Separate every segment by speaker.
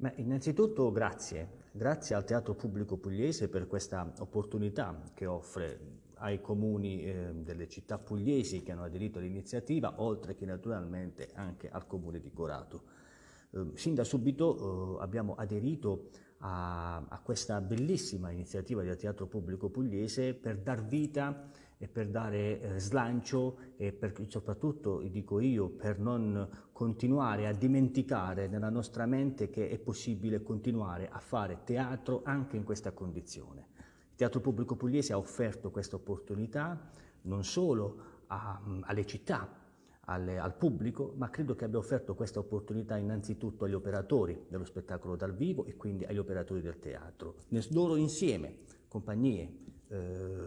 Speaker 1: Beh, innanzitutto grazie, grazie al Teatro Pubblico Pugliese per questa opportunità che offre ai comuni eh, delle città pugliesi che hanno aderito all'iniziativa, oltre che naturalmente anche al comune di Corato. Eh, sin da subito eh, abbiamo aderito a, a, questa bellissima iniziativa del Teatro Pubblico Pugliese per dar vita a e per dare eh, slancio e per, soprattutto, dico io, per non continuare a dimenticare nella nostra mente che è possibile continuare a fare teatro anche in questa condizione. Il Teatro Pubblico Pugliese ha offerto questa opportunità non solo a, alle città, alle, al pubblico, ma credo che abbia offerto questa opportunità innanzitutto agli operatori dello spettacolo dal vivo e quindi agli operatori del teatro. Nel loro insieme, compagnie, eh,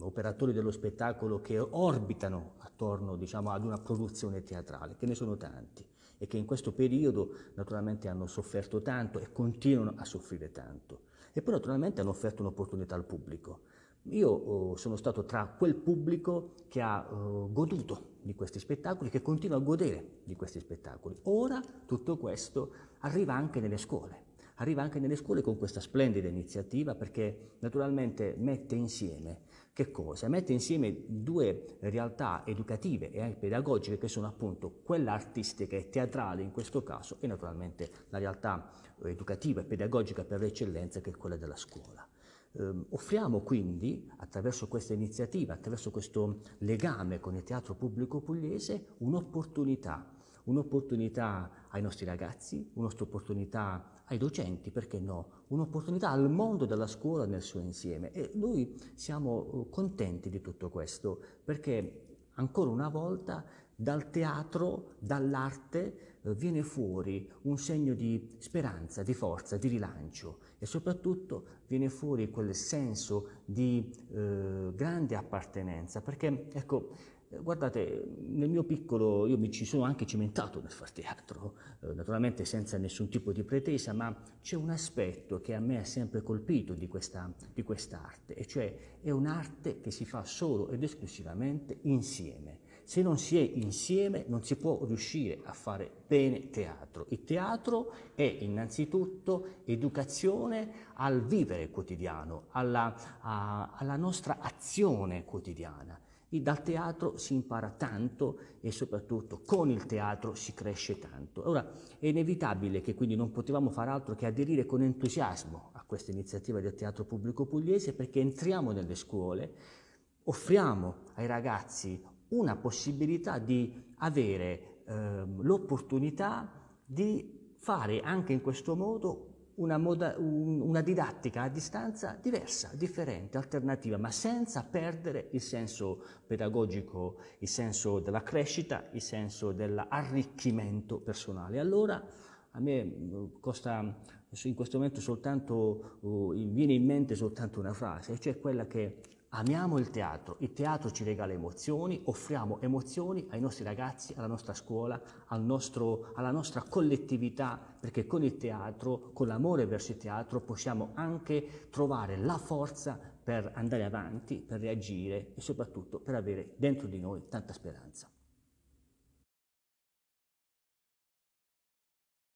Speaker 1: operatori dello spettacolo che orbitano attorno diciamo, ad una produzione teatrale, che ne sono tanti e che in questo periodo naturalmente hanno sofferto tanto e continuano a soffrire tanto. E poi naturalmente hanno offerto un'opportunità al pubblico. Io oh, sono stato tra quel pubblico che ha oh, goduto di questi spettacoli, che continua a godere di questi spettacoli. Ora tutto questo arriva anche nelle scuole arriva anche nelle scuole con questa splendida iniziativa perché naturalmente mette insieme che cosa? Mette insieme due realtà educative e anche pedagogiche che sono appunto quella artistica e teatrale in questo caso e naturalmente la realtà eh, educativa e pedagogica per l'eccellenza che è quella della scuola. Ehm, offriamo quindi, attraverso questa iniziativa, attraverso questo legame con il teatro pubblico pugliese, un'opportunità un'opportunità ai nostri ragazzi, un'opportunità ai docenti, perché no, un'opportunità al mondo della scuola nel suo insieme. E noi siamo eh, contenti di tutto questo, perché ancora una volta dal teatro, dall'arte, eh, viene fuori un segno di speranza, di forza, di rilancio e soprattutto viene fuori quel senso di eh, grande appartenenza, perché ecco, eh, guardate, nel mio piccolo io mi ci sono anche cimentato nel far teatro, eh, naturalmente senza nessun tipo di pretesa, ma c'è un aspetto che a me ha sempre colpito di, questa, di quest'arte, e cioè è un'arte che si fa solo ed esclusivamente insieme. Se non si è insieme non si può riuscire a fare bene teatro. Il teatro è innanzitutto educazione al vivere quotidiano, alla, a, alla nostra azione quotidiana. Dal teatro si impara tanto e soprattutto con il teatro si cresce tanto. Ora è inevitabile che quindi non potevamo far altro che aderire con entusiasmo a questa iniziativa del teatro pubblico pugliese perché entriamo nelle scuole, offriamo ai ragazzi una possibilità di avere eh, l'opportunità di fare anche in questo modo una, moda, una, didattica a distanza diversa, differente, alternativa, ma senza perdere il senso pedagogico, il senso della crescita, il senso dell'arricchimento personale. Allora a me mm, costa, in questo momento soltanto, uh, viene in mente soltanto una frase, cioè quella che Amiamo il teatro, il teatro ci regala emozioni, offriamo emozioni ai nostri ragazzi, alla nostra scuola, al nostro, alla nostra collettività, perché con il teatro, con l'amore verso il teatro, possiamo anche trovare la forza per andare avanti, per reagire e soprattutto per avere dentro di noi tanta speranza.